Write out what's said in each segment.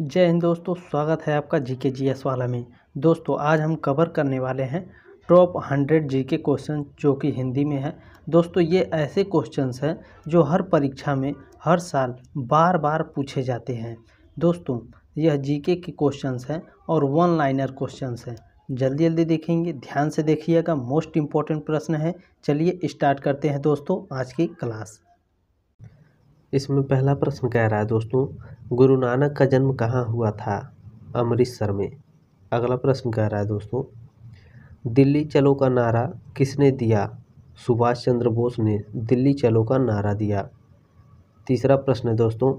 जय हिंद दोस्तों स्वागत है आपका जी के जी एस वाला में दोस्तों आज हम कवर करने वाले हैं टॉप हंड्रेड जी के क्वेश्चन जो कि हिंदी में है दोस्तों ये ऐसे क्वेश्चंस हैं जो हर परीक्षा में हर साल बार बार पूछे जाते हैं दोस्तों यह जी के क्वेश्चंस हैं और वन लाइनर क्वेश्चंस हैं जल्दी जल्दी देखेंगे ध्यान से देखिएगा मोस्ट इम्पॉर्टेंट प्रश्न है चलिए स्टार्ट करते हैं दोस्तों आज की क्लास इसमें पहला प्रश्न कह रहा है दोस्तों गुरु नानक का जन्म कहाँ हुआ था अमृतसर में अगला प्रश्न कह रहा है दोस्तों दिल्ली चलो का नारा किसने दिया सुभाष चंद्र बोस ने दिल्ली चलो का नारा दिया तीसरा प्रश्न है दोस्तों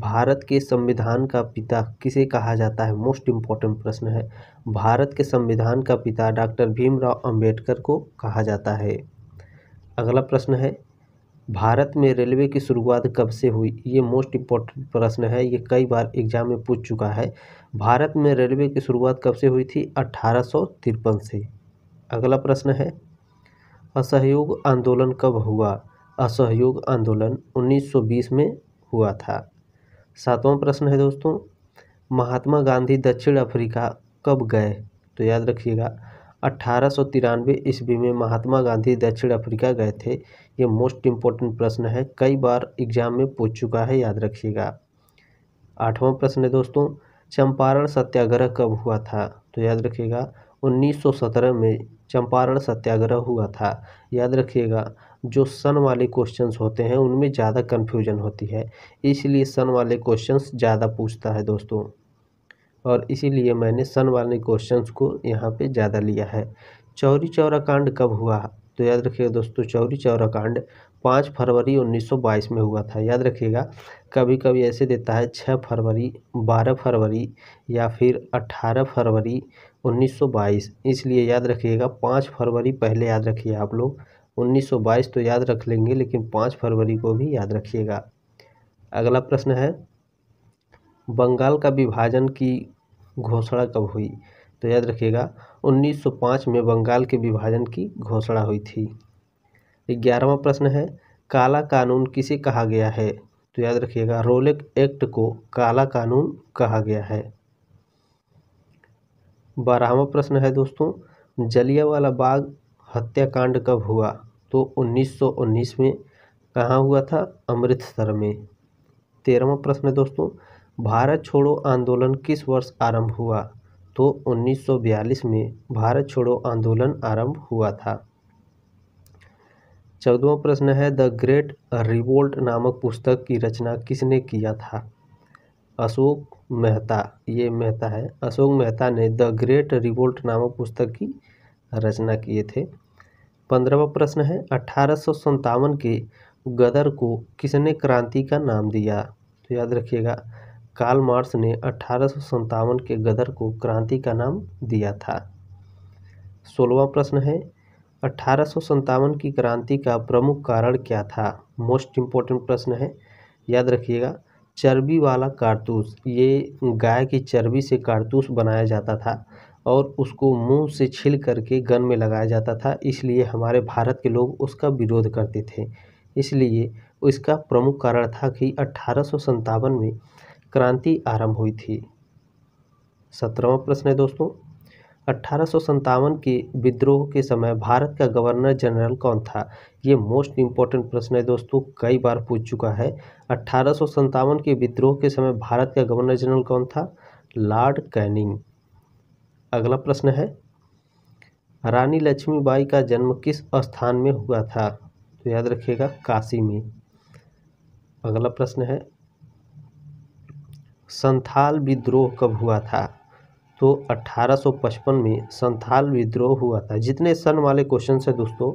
भारत के संविधान का पिता किसे कहा जाता है मोस्ट इम्पॉर्टेंट प्रश्न है भारत के संविधान का पिता डॉक्टर भीमराव अंबेडकर को कहा जाता है अगला प्रश्न है भारत में रेलवे की शुरुआत कब से हुई ये मोस्ट इम्पोर्टेंट प्रश्न है ये कई बार एग्जाम में पूछ चुका है भारत में रेलवे की शुरुआत कब से हुई थी अट्ठारह से अगला प्रश्न है असहयोग आंदोलन कब हुआ असहयोग आंदोलन 1920 में हुआ था सातवां प्रश्न है दोस्तों महात्मा गांधी दक्षिण अफ्रीका कब गए तो याद रखिएगा अट्ठारह सौ तिरानवे ईस्वी में महात्मा गांधी दक्षिण अफ्रीका गए थे ये मोस्ट इम्पोर्टेंट प्रश्न है कई बार एग्जाम में पूछ चुका है याद रखिएगा आठवां प्रश्न है दोस्तों चंपारण सत्याग्रह कब हुआ था तो याद रखिएगा 1917 में चंपारण सत्याग्रह हुआ था याद रखिएगा जो सन वाले क्वेश्चंस होते हैं उनमें ज़्यादा कन्फ्यूजन होती है इसलिए सन वाले क्वेश्चंस ज़्यादा पूछता है दोस्तों और इसीलिए मैंने सन वाले क्वेश्चंस को यहाँ पे ज़्यादा लिया है चौरी चौरा कांड कब हुआ तो याद रखिएगा दोस्तों चौरी चौरा कांड पाँच फरवरी 1922 में हुआ था याद रखिएगा कभी कभी ऐसे देता है छः फरवरी बारह फरवरी या फिर अट्ठारह फरवरी 1922 इसलिए याद रखिएगा पाँच फरवरी पहले याद रखिए आप लोग 1922 तो याद रख लेंगे लेकिन पाँच फरवरी को भी याद रखिएगा अगला प्रश्न है बंगाल का विभाजन की घोषणा कब हुई तो याद रखिएगा 1905 में बंगाल के विभाजन की घोषणा हुई थी ग्यारहवा प्रश्न है काला कानून किसे कहा गया है तो याद रखिएगा रोलेक एक्ट को काला कानून कहा गया है बारहवा प्रश्न है दोस्तों जलियावाला बाग हत्याकांड कब हुआ तो 1919 में कहाँ हुआ था अमृतसर में तेरहवा प्रश्न है दोस्तों भारत छोड़ो आंदोलन किस वर्ष आरंभ हुआ तो 1942 में भारत छोड़ो आंदोलन आरंभ हुआ था चौदवा प्रश्न है द ग्रेट रिवोल्ट नामक पुस्तक की रचना किसने किया था अशोक मेहता ये मेहता है अशोक मेहता ने द ग्रेट रिवोल्ट नामक पुस्तक की रचना किए थे पंद्रहवा प्रश्न है अठारह के गदर को किसने क्रांति का नाम दिया तो याद रखिएगा कार्ल मार्क्स ने अठारह के गदर को क्रांति का नाम दिया था सोलवा प्रश्न है अठारह की क्रांति का प्रमुख कारण क्या था मोस्ट इम्पोर्टेंट प्रश्न है याद रखिएगा चर्बी वाला कारतूस ये गाय की चर्बी से कारतूस बनाया जाता था और उसको मुंह से छिल करके गन में लगाया जाता था इसलिए हमारे भारत के लोग उसका विरोध करते थे इसलिए इसका प्रमुख कारण था कि अठारह में क्रांति आरंभ हुई थी सत्रहवा प्रश्न है दोस्तों अट्ठारह के विद्रोह के समय भारत का गवर्नर जनरल कौन था ये मोस्ट इम्पॉर्टेंट प्रश्न है दोस्तों कई बार पूछ चुका है अट्ठारह के विद्रोह के समय भारत का गवर्नर जनरल कौन था लॉर्ड कैनिंग अगला प्रश्न है रानी लक्ष्मीबाई का जन्म किस स्थान में हुआ था तो याद रखिएगा काशी में अगला प्रश्न है संथाल विद्रोह कब हुआ था तो 1855 में संथाल विद्रोह हुआ था जितने सन वाले क्वेश्चन है दोस्तों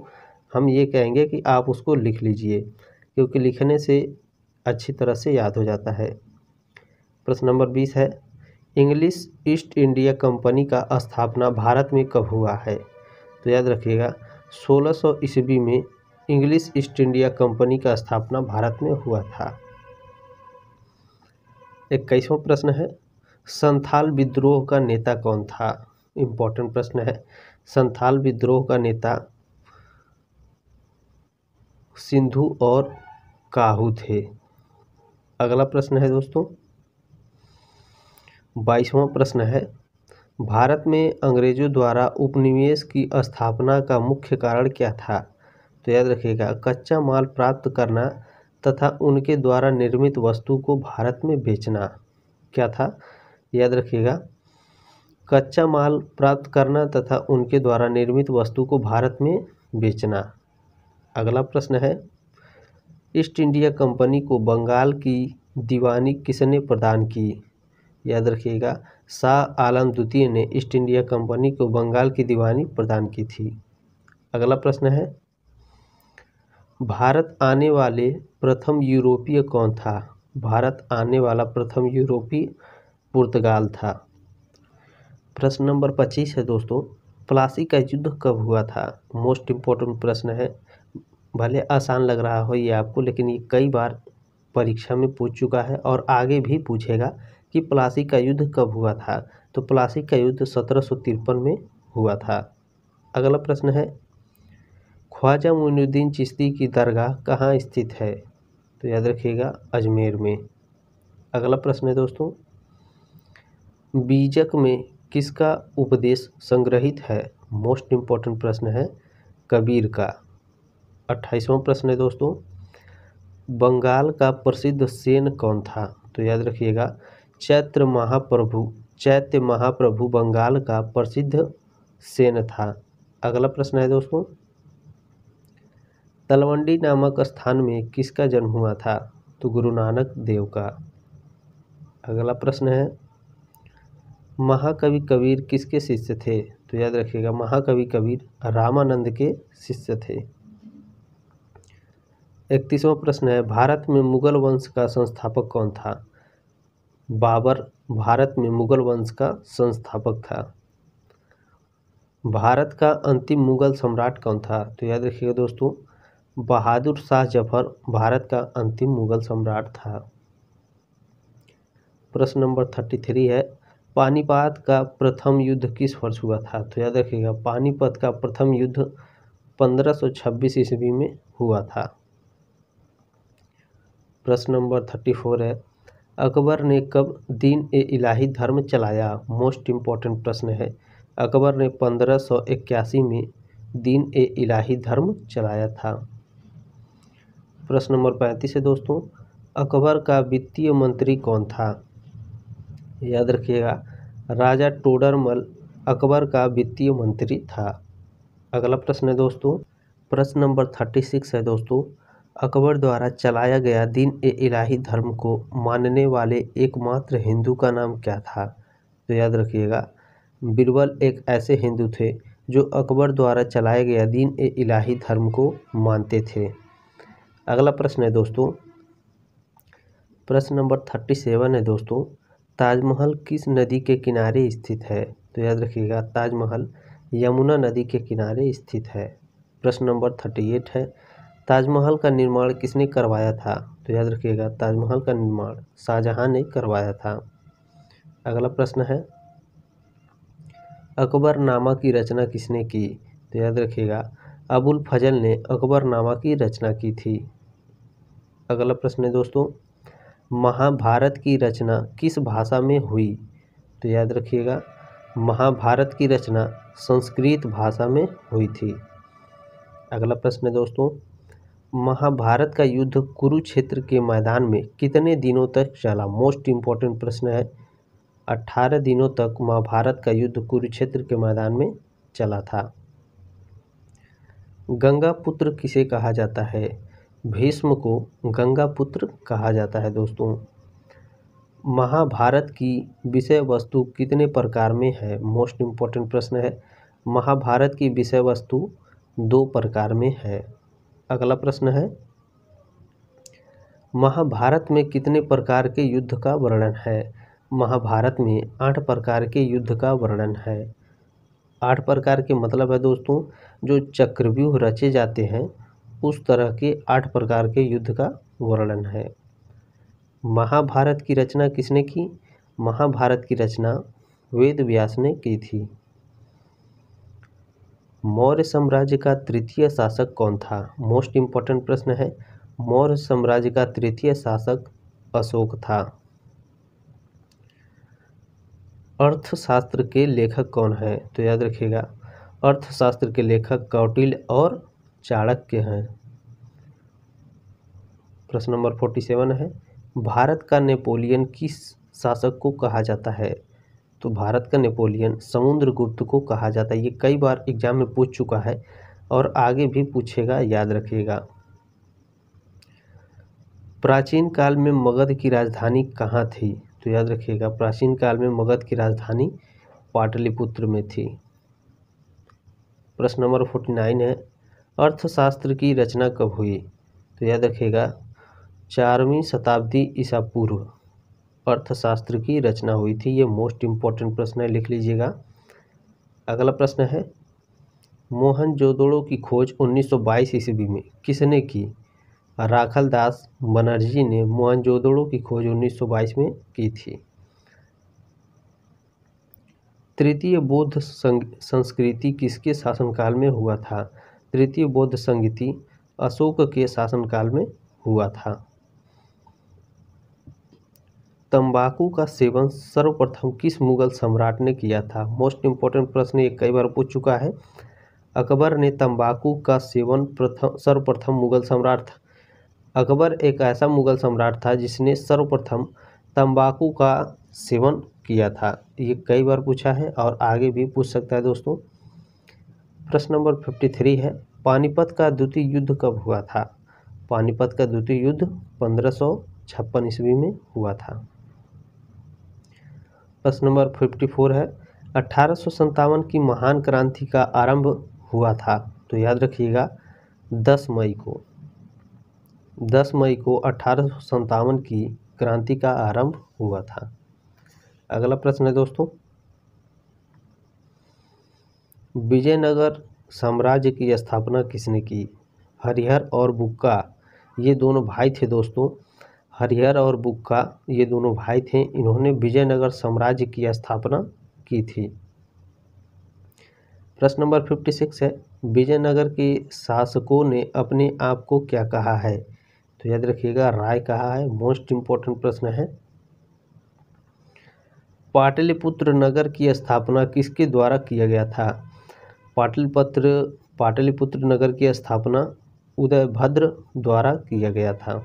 हम ये कहेंगे कि आप उसको लिख लीजिए क्योंकि लिखने से अच्छी तरह से याद हो जाता है प्रश्न नंबर बीस है इंग्लिश ईस्ट इंडिया कंपनी का स्थापना भारत में कब हुआ है तो याद रखिएगा 1600 ईस्वी में इंग्लिश ईस्ट इंडिया कंपनी का स्थापना भारत में हुआ था इक्कीसवा प्रश्न है संथाल विद्रोह का नेता कौन था इम्पोर्टेंट प्रश्न है संथाल विद्रोह का नेता सिंधु और काहू थे अगला प्रश्न है दोस्तों बाईसवां प्रश्न है भारत में अंग्रेजों द्वारा उपनिवेश की स्थापना का मुख्य कारण क्या था तो याद रखिएगा कच्चा माल प्राप्त करना तथा उनके द्वारा निर्मित वस्तु को भारत में बेचना क्या था याद रखिएगा कच्चा माल प्राप्त करना तथा उनके द्वारा निर्मित वस्तु को भारत में बेचना अगला प्रश्न है ईस्ट इंडिया कंपनी को बंगाल की दीवानी किसने प्रदान की याद रखिएगा शाह आलम द्वितीय ने ईस्ट इंडिया कंपनी को बंगाल की दीवानी प्रदान की थी अगला प्रश्न है भारत आने वाले प्रथम यूरोपीय कौन था भारत आने वाला प्रथम यूरोपीय पुर्तगाल था प्रश्न नंबर पच्चीस है दोस्तों प्लासी का युद्ध कब हुआ था मोस्ट इम्पोर्टेंट प्रश्न है भले आसान लग रहा हो ये आपको लेकिन ये कई बार परीक्षा में पूछ चुका है और आगे भी पूछेगा कि प्लासी का युद्ध कब हुआ था तो प्लासी का युद्ध सत्रह में हुआ था अगला प्रश्न है ख्वाजा मोनुद्दीन चिश्ती की दरगाह कहाँ स्थित है तो याद रखिएगा अजमेर में अगला प्रश्न है दोस्तों बीजक में किसका उपदेश संग्रहित है मोस्ट इम्पॉर्टेंट प्रश्न है कबीर का अट्ठाईसवां प्रश्न है दोस्तों बंगाल का प्रसिद्ध सेन कौन था तो याद रखिएगा चैत्र महाप्रभु चैत्य महाप्रभु बंगाल का प्रसिद्ध सेन था अगला प्रश्न है दोस्तों तलवंडी नामक स्थान में किसका जन्म हुआ था तो गुरु नानक देव का अगला प्रश्न है महाकवि कबीर किसके शिष्य थे तो याद रखिएगा महाकवि कबीर रामानंद के शिष्य थे इकतीसवा प्रश्न है भारत में मुगल वंश का संस्थापक कौन था बाबर भारत में मुगल वंश का संस्थापक था भारत का अंतिम मुगल सम्राट कौन था तो याद रखिएगा दोस्तों बहादुर शाह जफर भारत का अंतिम मुगल सम्राट था प्रश्न नंबर थर्टी थ्री है पानीपत का प्रथम युद्ध किस वर्ष हुआ था तो याद रखिएगा पानीपत का प्रथम युद्ध पंद्रह सौ छब्बीस ईस्वी में हुआ था प्रश्न नंबर थर्टी फोर है अकबर ने कब दीन ए इलाही धर्म चलाया मोस्ट इम्पॉर्टेंट प्रश्न है अकबर ने पंद्रह सौ इक्यासी में दीन ए इलाही धर्म चलाया था प्रश्न नंबर पैंतीस है दोस्तों अकबर का वित्तीय मंत्री कौन था याद रखिएगा राजा टोडरमल अकबर का वित्तीय मंत्री था अगला प्रश्न है दोस्तों प्रश्न नंबर थर्टी सिक्स है दोस्तों अकबर द्वारा चलाया गया दिन ए इलाही धर्म को मानने वाले एकमात्र हिंदू का नाम क्या था तो याद रखिएगा बिरबल एक ऐसे हिंदू थे जो अकबर द्वारा चलाया गया दीन ए इलाही धर्म को मानते थे अगला प्रश्न है दोस्तों प्रश्न नंबर थर्टी सेवन है दोस्तों ताजमहल किस नदी के किनारे स्थित है तो याद रखिएगा ताजमहल यमुना नदी के किनारे स्थित है प्रश्न नंबर थर्टी एट है ताजमहल का निर्माण किसने करवाया था तो याद रखिएगा ताजमहल का निर्माण शाहजहाँ ने करवाया था अगला प्रश्न है अकबरनामा की रचना किसने की तो याद रखिएगा अबुल फजल ने अकबरनामा की रचना की थी अगला प्रश्न है दोस्तों महाभारत की रचना किस भाषा में हुई तो याद रखिएगा महाभारत की रचना संस्कृत भाषा में हुई थी अगला प्रश्न है दोस्तों महाभारत का युद्ध कुरुक्षेत्र के मैदान में कितने दिनों तक चला मोस्ट इम्पॉर्टेंट प्रश्न है अट्ठारह दिनों तक महाभारत का युद्ध कुरुक्षेत्र के मैदान में चला था गंगा पुत्र किसे कहा जाता है भीष्म को गंगापुत्र कहा जाता है दोस्तों महाभारत की विषय वस्तु कितने प्रकार में है मोस्ट इम्पोर्टेंट प्रश्न है महाभारत की विषय वस्तु दो प्रकार में है अगला प्रश्न है महाभारत में कितने प्रकार के युद्ध का वर्णन है महाभारत में आठ प्रकार के युद्ध का वर्णन है आठ प्रकार के मतलब है दोस्तों जो चक्रव्यूह रचे जाते हैं उस तरह के आठ प्रकार के युद्ध का वर्णन है महाभारत की रचना किसने की महाभारत की रचना वेद व्यास ने की थी मौर्य साम्राज्य का तृतीय शासक कौन था मोस्ट इम्पॉर्टेंट प्रश्न है मौर्य साम्राज्य का तृतीय शासक अशोक था अर्थशास्त्र के लेखक कौन है तो याद रखिएगा अर्थशास्त्र के लेखक कौटिल्य और चाणक्य हैं प्रश्न नंबर फोर्टी सेवन है भारत का नेपोलियन किस शासक को कहा जाता है तो भारत का नेपोलियन समुद्रगुप्त को कहा जाता है ये कई बार एग्जाम में पूछ चुका है और आगे भी पूछेगा याद रखिएगा प्राचीन काल में मगध की राजधानी कहाँ थी तो याद रखिएगा प्राचीन काल में मगध की राजधानी पाटलिपुत्र में थी प्रश्न नंबर फोर्टी नाइन है अर्थशास्त्र की रचना कब हुई तो याद रखिएगा चारवीं शताब्दी ईसा पूर्व अर्थशास्त्र की रचना हुई थी ये मोस्ट इम्पॉर्टेंट प्रश्न है लिख लीजिएगा अगला प्रश्न है मोहन जोदड़ो की खोज 1922 ईस्वी में किसने की राखल दास बनर्जी ने मोहन जोदड़ो की खोज 1922 में की थी तृतीय बौद्ध संस्कृति किसके शासनकाल में हुआ था तृतीय बौद्ध संगीति अशोक के शासनकाल में हुआ था तंबाकू का सेवन सर्वप्रथम किस मुगल सम्राट ने किया था मोस्ट इम्पोर्टेंट प्रश्न ये कई बार पूछ चुका है अकबर ने तंबाकू का सेवन प्रथम सर्वप्रथम मुगल सम्राट था अकबर एक ऐसा मुगल सम्राट था जिसने सर्वप्रथम तंबाकू का सेवन किया था ये कई बार पूछा है और आगे भी पूछ सकता है दोस्तों प्रश्न नंबर फिफ्टी थ्री है पानीपत का द्वितीय युद्ध कब हुआ था पानीपत का द्वितीय युद्ध पंद्रह सौ छप्पन ईस्वी में हुआ था प्रश्न नंबर फिफ्टी फोर है अठारह की महान क्रांति का आरंभ हुआ था तो याद रखिएगा दस मई को दस मई को अठारह की क्रांति का आरंभ हुआ था अगला प्रश्न है दोस्तों विजयनगर साम्राज्य की स्थापना किसने की हरिहर और बुक्का ये दोनों भाई थे दोस्तों हरिहर और बुक्का ये दोनों भाई थे इन्होंने विजयनगर साम्राज्य की स्थापना की थी प्रश्न नंबर फिफ्टी सिक्स है विजयनगर के शासकों ने अपने आप को क्या कहा है तो याद रखिएगा राय कहा है मोस्ट इम्पोर्टेंट प्रश्न है पाटलिपुत्र नगर की स्थापना किसके द्वारा किया गया था पाटलिपत्र पाटलिपुत्र नगर की स्थापना उदयभद्र द्वारा किया गया था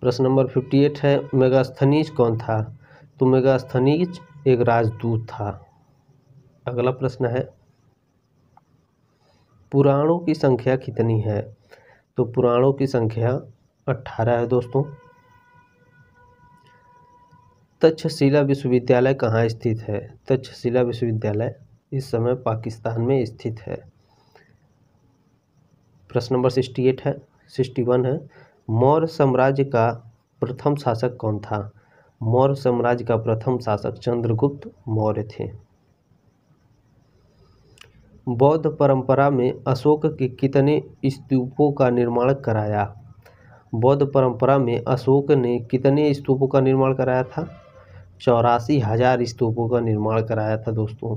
प्रश्न नंबर फिफ्टी एट है मेगास्थनीज कौन था तो मेगास्थनीज एक राजदूत था अगला प्रश्न है पुराणों की संख्या कितनी है तो पुराणों की संख्या अट्ठारह है दोस्तों तक्षशिला विश्वविद्यालय कहाँ स्थित है तक्षशिला विश्वविद्यालय इस समय पाकिस्तान में स्थित है प्रश्न नंबर सिक्सटी एट है सिक्सटी वन है मौर्य साम्राज्य का प्रथम शासक कौन था मौर्य साम्राज्य का प्रथम शासक चंद्रगुप्त मौर्य थे बौद्ध परंपरा में अशोक के कितने स्तूपों का निर्माण कराया बौद्ध परंपरा में अशोक ने कितने स्तूपों का निर्माण कराया था चौरासी हजार स्तूपों का निर्माण कराया था दोस्तों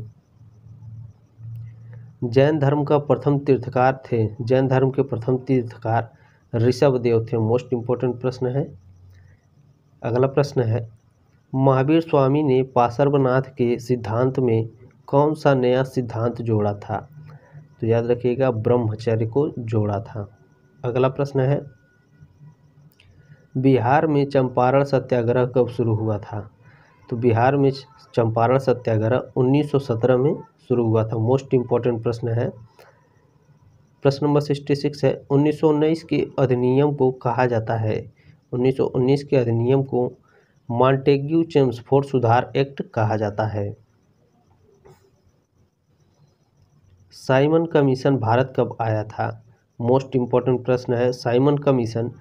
जैन धर्म का प्रथम तीर्थकार थे जैन धर्म के प्रथम तीर्थकार ऋषभ देव थे मोस्ट इम्पोर्टेंट प्रश्न है अगला प्रश्न है महावीर स्वामी ने पासर्वनाथ के सिद्धांत में कौन सा नया सिद्धांत जोड़ा था तो याद रखिएगा ब्रह्मचर्य को जोड़ा था अगला प्रश्न है बिहार में चंपारण सत्याग्रह कब शुरू हुआ था तो बिहार में चंपारण सत्याग्रह 1917 में शुरू हुआ था मोस्ट इम्पॉर्टेंट प्रश्न है प्रश्न नंबर सिक्सटी सिक्स है 1919 के अधिनियम को कहा जाता है 1919 के अधिनियम को मॉन्टेग्यू चेम्सफोर्ड सुधार एक्ट कहा जाता है साइमन कमीशन भारत कब आया था मोस्ट इम्पॉर्टेंट प्रश्न है साइमन कमीशन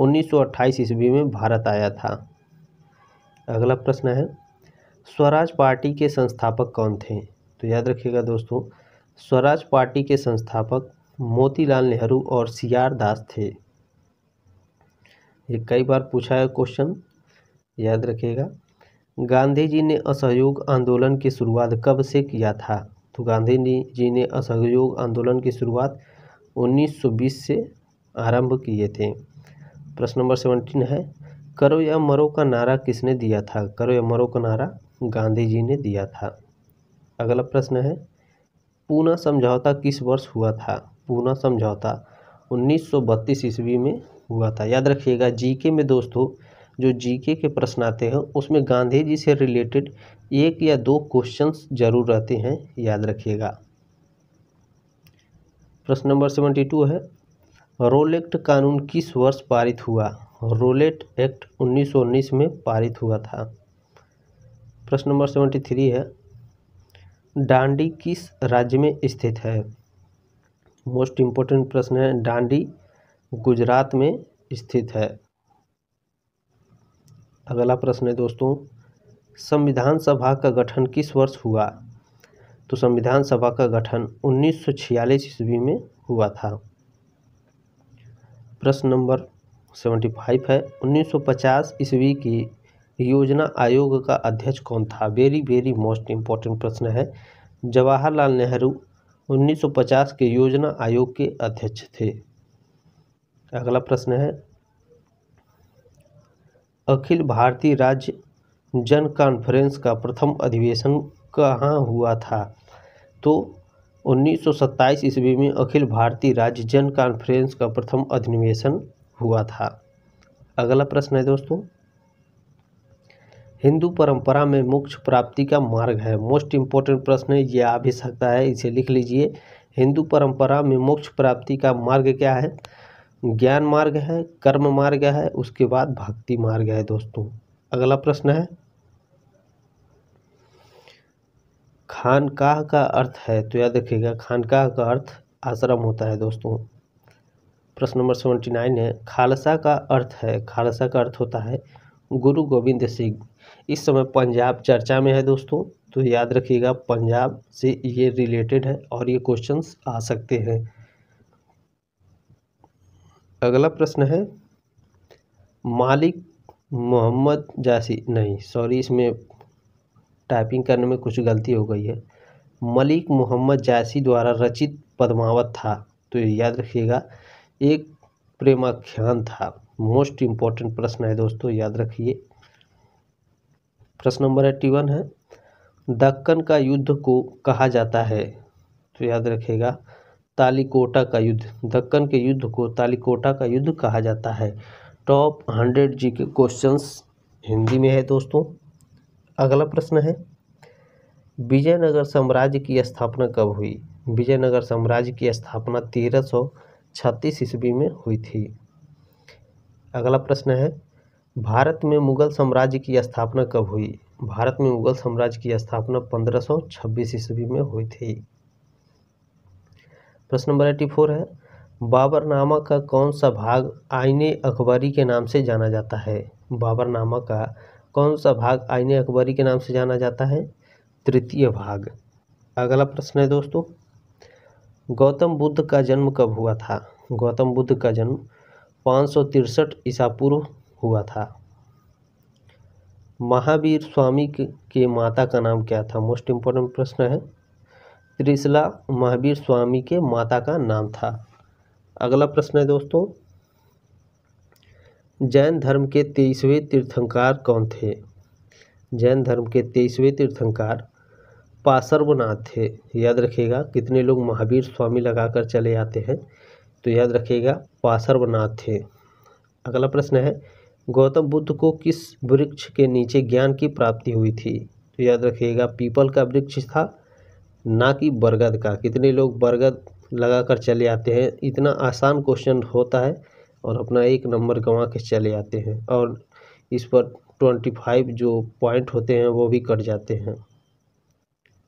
1928 ईस्वी में भारत आया था अगला प्रश्न है स्वराज पार्टी के संस्थापक कौन थे तो याद रखिएगा दोस्तों स्वराज पार्टी के संस्थापक मोतीलाल नेहरू और सी आर दास थे ये कई बार पूछा है क्वेश्चन याद रखिएगा गांधी जी ने असहयोग आंदोलन की शुरुआत कब से किया था तो गांधी जी ने असहयोग आंदोलन की शुरुआत 1920 से आरंभ किए थे प्रश्न नंबर सेवनटीन है करो या मरो का नारा किसने दिया था करो या मरो का नारा गांधी जी ने दिया था अगला प्रश्न है पूना समझौता किस वर्ष हुआ था पूना समझौता 1932 ईस्वी में हुआ था याद रखिएगा जीके में दोस्तों जो जीके के प्रश्न आते हैं उसमें गांधी जी से रिलेटेड एक या दो क्वेश्चंस जरूर रहते हैं याद रखिएगा प्रश्न नंबर सेवेंटी टू है रोलेक्ट कानून किस वर्ष पारित हुआ रोलेट एक्ट 1919 में पारित हुआ था प्रश्न नंबर सेवेंटी थ्री है डांडी किस राज्य में स्थित है मोस्ट इम्पोर्टेंट प्रश्न है डांडी गुजरात में स्थित है अगला प्रश्न है दोस्तों संविधान सभा का गठन किस वर्ष हुआ तो संविधान सभा का गठन 1946 ईस्वी में हुआ था प्रश्न नंबर सेवेंटी फाइव है उन्नीस सौ पचास ईस्वी की योजना आयोग का अध्यक्ष कौन था वेरी वेरी मोस्ट इम्पोर्टेंट प्रश्न है जवाहरलाल नेहरू 1950 के योजना आयोग के अध्यक्ष थे अगला प्रश्न है अखिल भारतीय राज्य जन कॉन्फ्रेंस का प्रथम अधिवेशन कहाँ हुआ था तो 1927 ईस्वी में अखिल भारतीय राज्य जन कॉन्फ्रेंस का प्रथम अधिवेशन हुआ था अगला प्रश्न है दोस्तों हिंदू परंपरा में मोक्ष प्राप्ति का मार्ग है मोस्ट इम्पोर्टेंट प्रश्न है ये आ भी सकता है इसे लिख लीजिए हिंदू परंपरा में मोक्ष प्राप्ति का मार्ग क्या है ज्ञान मार्ग है कर्म मार्ग है उसके बाद भक्ति मार्ग है दोस्तों अगला प्रश्न है खानकाह का अर्थ है तो याद रखिएगा खानकाह का अर्थ आश्रम होता है दोस्तों प्रश्न नंबर सेवेंटी नाइन है खालसा का अर्थ है खालसा का अर्थ होता है गुरु गोविंद सिंह इस समय पंजाब चर्चा में है दोस्तों तो याद रखिएगा पंजाब से ये रिलेटेड है और ये क्वेश्चंस आ सकते हैं अगला प्रश्न है मालिक मोहम्मद जासी नहीं सॉरी इसमें टाइपिंग करने में कुछ गलती हो गई है मलिक मोहम्मद जासी द्वारा रचित पद्मावत था तो याद रखिएगा एक प्रेमाख्यान था मोस्ट इम्पॉर्टेंट प्रश्न है दोस्तों याद रखिए प्रश्न नंबर एट्टी वन है दक्कन का युद्ध को कहा जाता है तो याद रखेगा तालिकोटा का युद्ध दक्कन के युद्ध को तालिकोटा का युद्ध कहा जाता है टॉप हंड्रेड जी के क्वेश्चंस हिंदी में है दोस्तों अगला प्रश्न है विजयनगर साम्राज्य की स्थापना कब हुई विजयनगर साम्राज्य की स्थापना तेरह सौ छत्तीस ईस्वी में हुई थी अगला प्रश्न है भारत में मुगल साम्राज्य की स्थापना कब हुई भारत में मुगल साम्राज्य की स्थापना 1526 ईस्वी में हुई थी प्रश्न नंबर एटी फोर है बाबरनामा का कौन सा भाग आईने अखबारी के नाम से जाना जाता है बाबरनामा का कौन सा भाग आईने अखबारी के नाम से जाना जाता है तृतीय भाग अगला प्रश्न है दोस्तों गौतम बुद्ध का जन्म कब हुआ था गौतम बुद्ध का जन्म पाँच सौ तिरसठ ईसा पूर्व हुआ था महावीर स्वामी के माता का नाम क्या था मोस्ट इम्पोर्टेंट प्रश्न है त्रिशला महावीर स्वामी के माता का नाम था अगला प्रश्न है दोस्तों जैन धर्म के तेईसवें तीर्थंकार कौन थे जैन धर्म के तेईसवें तीर्थंकार पार्श्वनाथ है याद रखिएगा कितने लोग महावीर स्वामी लगाकर चले आते हैं तो याद रखिएगा पार्श्वनाथ है अगला प्रश्न है गौतम बुद्ध को किस वृक्ष के नीचे ज्ञान की प्राप्ति हुई थी तो याद रखिएगा पीपल का वृक्ष था ना कि बरगद का कितने लोग बरगद लगाकर चले आते हैं इतना आसान क्वेश्चन होता है और अपना एक नंबर गंवा के चले आते हैं और इस पर ट्वेंटी फाइव जो पॉइंट होते हैं वो भी कट जाते हैं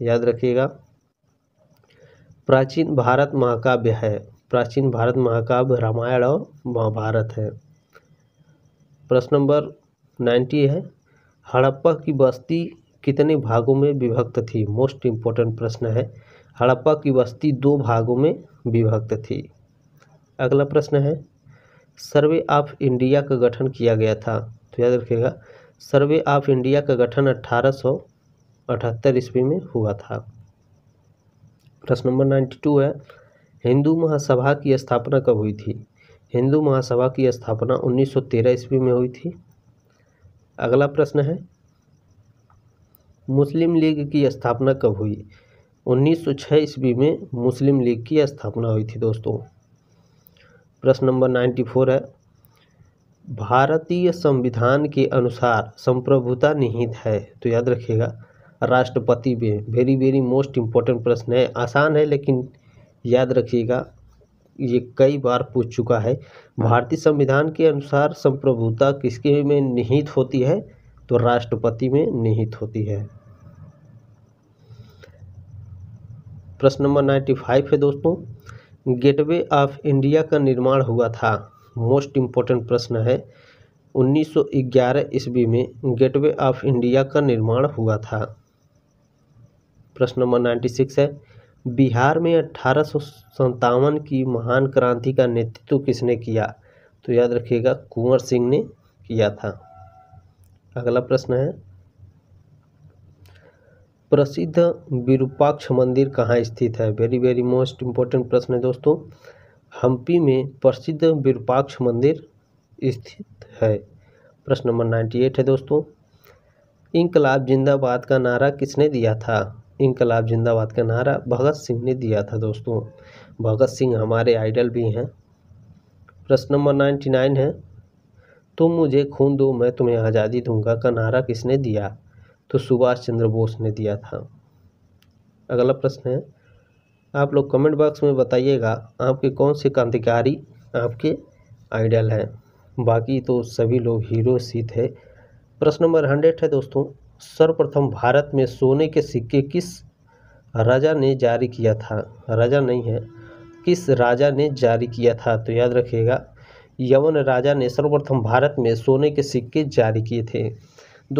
याद रखिएगा प्राचीन भारत महाकाव्य है प्राचीन भारत महाकाव्य रामायण और महाभारत है प्रश्न नंबर नाइन्टी है हड़प्पा की बस्ती कितने भागों में विभक्त थी मोस्ट इम्पोर्टेंट प्रश्न है हड़प्पा की बस्ती दो भागों में विभक्त थी अगला प्रश्न है सर्वे ऑफ इंडिया का गठन किया गया था तो याद रखिएगा सर्वे ऑफ इंडिया का गठन सौ अठहत्तर ईस्वी में हुआ था प्रश्न नंबर नाइन्टी टू है हिंदू महासभा की स्थापना कब हुई थी हिंदू महासभा की स्थापना 1913 ईस्वी में हुई थी अगला प्रश्न है मुस्लिम लीग की स्थापना कब हुई 1906 ईस्वी में मुस्लिम लीग की स्थापना हुई थी दोस्तों प्रश्न नंबर 94 है भारतीय संविधान के अनुसार संप्रभुता निहित है तो याद रखिएगा राष्ट्रपति भी हैं वेरी वेरी मोस्ट इम्पोर्टेंट प्रश्न है आसान है लेकिन याद रखिएगा ये कई बार पूछ चुका है भारतीय संविधान के अनुसार संप्रभुता किसके में निहित होती है तो राष्ट्रपति में निहित होती है प्रश्न नंबर नाइन्टी फाइव है दोस्तों गेटवे ऑफ इंडिया का निर्माण हुआ था मोस्ट इम्पोर्टेंट प्रश्न है 1911 ईस्वी में गेटवे ऑफ इंडिया का निर्माण हुआ था प्रश्न नंबर नाइन्टी सिक्स है बिहार में अट्ठारह की महान क्रांति का नेतृत्व किसने किया तो याद रखिएगा कुंवर सिंह ने किया था अगला प्रश्न है प्रसिद्ध विरूपाक्ष मंदिर कहाँ स्थित है वेरी वेरी मोस्ट इम्पोर्टेंट प्रश्न है दोस्तों हम्पी में प्रसिद्ध विरूपाक्ष मंदिर स्थित है प्रश्न नंबर नाइन्टी एट है दोस्तों इनकलाब जिंदाबाद का नारा किसने दिया था इनकलाब जिंदाबाद का नारा भगत सिंह ने दिया था दोस्तों भगत सिंह हमारे आइडल भी हैं प्रश्न नंबर नाइन्टी नाइन है तुम मुझे खून दो मैं तुम्हें आज़ादी दूंगा का नारा किसने दिया तो सुभाष चंद्र बोस ने दिया था अगला प्रश्न है आप लोग कमेंट बॉक्स में बताइएगा आपके कौन से क्रांतिकारी आपके आइडल हैं बाकी तो सभी लोग हीरो सी थे प्रश्न नंबर हंड्रेड है दोस्तों सर्वप्रथम भारत में सोने के सिक्के किस राजा ने जारी किया था राजा नहीं है किस राजा ने जारी किया था तो याद रखिएगा यवन राजा ने सर्वप्रथम भारत में सोने के सिक्के जारी किए थे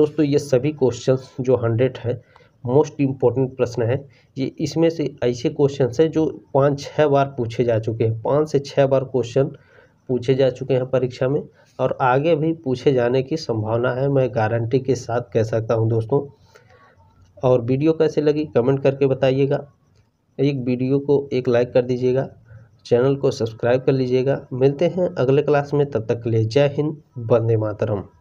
दोस्तों ये सभी क्वेश्चंस जो हंड्रेड है मोस्ट इम्पोर्टेंट प्रश्न है ये इसमें से ऐसे क्वेश्चन हैं जो पाँच छः बार पूछे जा चुके हैं पाँच से छः बार क्वेश्चन पूछे जा चुके हैं परीक्षा में और आगे भी पूछे जाने की संभावना है मैं गारंटी के साथ कह सकता हूं दोस्तों और वीडियो कैसे लगी कमेंट करके बताइएगा एक वीडियो को एक लाइक कर दीजिएगा चैनल को सब्सक्राइब कर लीजिएगा मिलते हैं अगले क्लास में तब तक के लिए जय हिंद वंदे मातरम